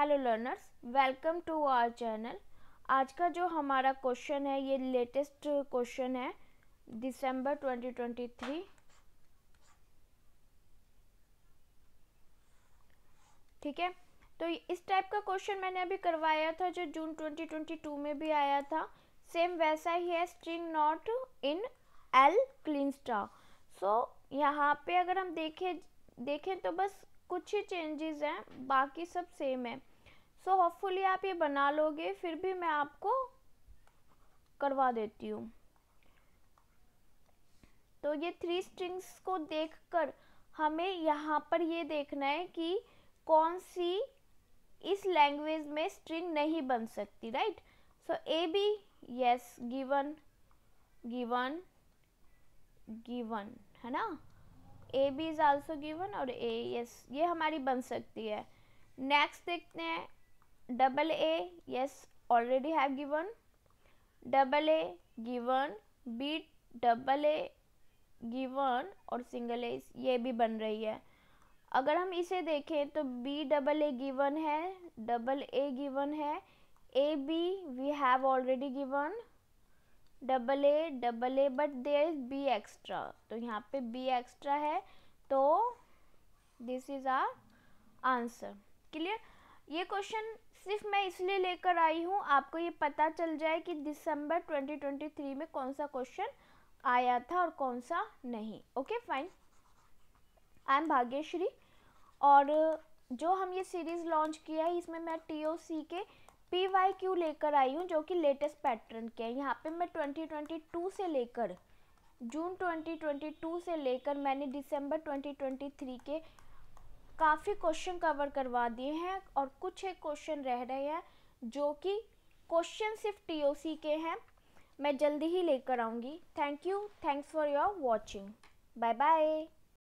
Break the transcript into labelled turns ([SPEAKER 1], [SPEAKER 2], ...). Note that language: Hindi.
[SPEAKER 1] Hello learners welcome to our channel आज का जो हमारा क्वेश्चन है ये लेटेस्ट क्वेश्चन है दिसंबर 2023 ठीक है तो इस टाइप का क्वेश्चन मैंने अभी करवाया था जो जून 2022 में भी आया था सेम वैसा ही है string not in L Kleene star so यहाँ पे अगर हम देखें देखें तो बस कुछ ही चेंजेस हैं बाकी सब सेम है सो होपफुली आप ये बना लोगे फिर भी मैं आपको करवा देती हूँ तो ये थ्री स्ट्रिंग्स को देखकर हमें यहाँ पर ये देखना है कि कौन सी इस लैंग्वेज में स्ट्रिंग नहीं बन सकती right so A B is given given given है ना A B is also given और ए यस ये हमारी बन सकती है नेक्स्ट देखते हैं double A, yes, already have given. Double A given, B double A given और सिंगल ए ये भी बन रही है अगर हम इसे देखें तो बी डबल ए गिवन है डबल ए गिवन है A B we have already given double A double A but there is B extra तो यहाँ पे बी एक्स्ट्रा है तो this is our answer clear ये क्वेश्चन सिर्फ मैं इसलिए लेकर आई हूँ आपको ये पता चल जाए कि दिसंबर 2023 में कौन सा क्वेश्चन आया था और कौन सा नहीं okay fine I am Bhagyashree और जो हम ये सीरीज़ लॉन्च किया है इसमें मैं टी ओ सी के पी वाई क्यू लेकर आई हूँ जो कि लेटेस्ट पैटर्न के हैं यहाँ पे मैं 2022 से लेकर जून 2022 से लेकर मैंने दिसंबर 2023 के काफ़ी क्वेश्चन कवर करवा दिए हैं और कुछ एक क्वेश्चन रह रहे हैं जो कि क्वेश्चन सिर्फ टीओसी के हैं मैं जल्दी ही लेकर आऊँगी thank you thanks for your watching bye bye